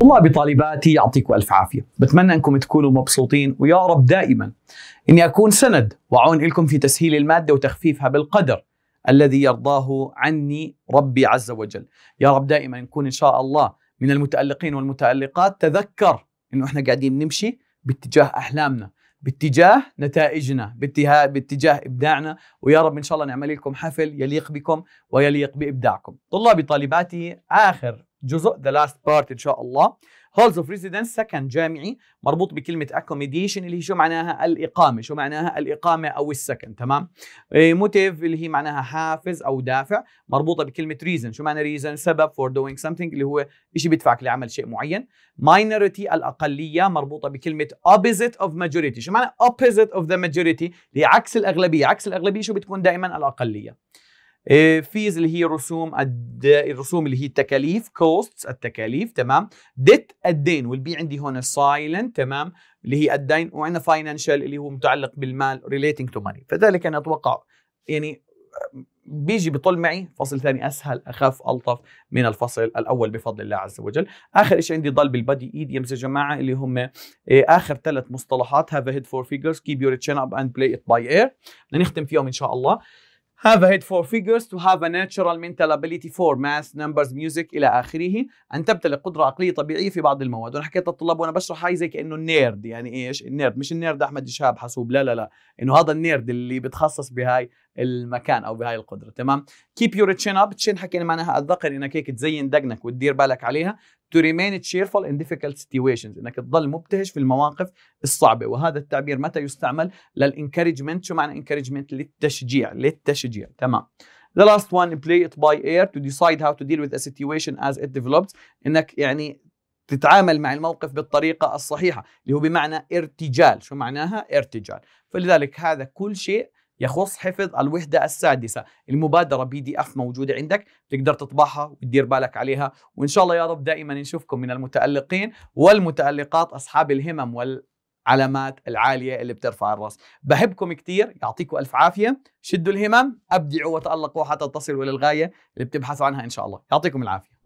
طلابي طالباتي يعطيكم ألف عافية بتمنى أنكم تكونوا مبسوطين ويا رب دائما أني أكون سند وعون لكم في تسهيل المادة وتخفيفها بالقدر الذي يرضاه عني ربي عز وجل يا رب دائما نكون إن شاء الله من المتألقين والمتألقات تذكر أنه إحنا قاعدين نمشي باتجاه أحلامنا باتجاه نتائجنا باتجاه, باتجاه إبداعنا ويا رب إن شاء الله نعمل لكم حفل يليق بكم ويليق بإبداعكم طلابي طالباتي آخر جزء ذا لاست بارت ان شاء الله هولز اوف ريزيدنس سكن جامعي مربوط بكلمه اكوميديشن اللي هي شو معناها الاقامه شو معناها الاقامه او السكن تمام موتيف إيه، اللي هي معناها حافز او دافع مربوطه بكلمه ريزن شو معنى ريزن سبب فور دوينج سمثينج اللي هو شيء بيدفعك لعمل شيء معين ماينوريتي الاقليه مربوطه بكلمه اوبوزيت اوف ماجوريتي شو معنى اوبوزيت اوف ذا ماجوريتي اللي عكس الاغلبيه عكس الاغلبيه شو بتكون دائما الاقليه فيز إيه، اللي هي رسوم الرسوم اللي هي التكاليف كوستس التكاليف تمام ديت الدين والبي عندي هون سايلنت تمام اللي هي الدين وعندنا فاينانشال اللي هو متعلق بالمال ريليتنج تو ماني فذلك انا اتوقع يعني بيجي بطل معي فصل ثاني اسهل اخف الطف من الفصل الاول بفضل الله عز وجل اخر شيء عندي ضل بالبادي ايديمز يا جماعه اللي هم إيه، اخر ثلاث مصطلحات هاف هيد فور فيجرز كيب يور تشين اب اند بلاي ات باي اير نختم فيهم ان شاء الله have a head for figures to have a natural mental ability for math numbers music الى اخره ان تمتلك قدره عقليه طبيعيه في بعض المواد وانا حكيت للطلاب وانا بشرح هاي زي كانه النيرد يعني ايش النيرد مش النيرد احمد شهاب حاسوب لا لا لا انه هذا النيرد اللي بتخصص بهاي المكان او بهاي القدره تمام كيب يور تشين اب تشين حكينا معناها الذقن انك هيك تزين دقنك وتدير بالك عليها تو ريمين تشيرفول ان ديفيكلت سيتويشنز انك تضل مبتهج في المواقف الصعبه وهذا التعبير متى يستعمل للانكرجمنت شو معنى انكرجمنت للتشجيع للتشجيع تمام The last one play it by ear to decide how to deal with a situation as it develops انك يعني تتعامل مع الموقف بالطريقة الصحيحة اللي هو بمعنى ارتجال شو معناها ارتجال فلذلك هذا كل شيء يخص حفظ الوحدة السادسة المبادرة بي دي اف موجودة عندك تقدر تطبعها وتدير بالك عليها وإن شاء الله يا رب دائما نشوفكم من المتألقين والمتألقات أصحاب الهمم والعلامات العالية اللي بترفع الرأس بحبكم كثير يعطيكم ألف عافية شدوا الهمم أبدعوا وتألقوا حتى تصلوا للغاية اللي بتبحثوا عنها إن شاء الله يعطيكم العافية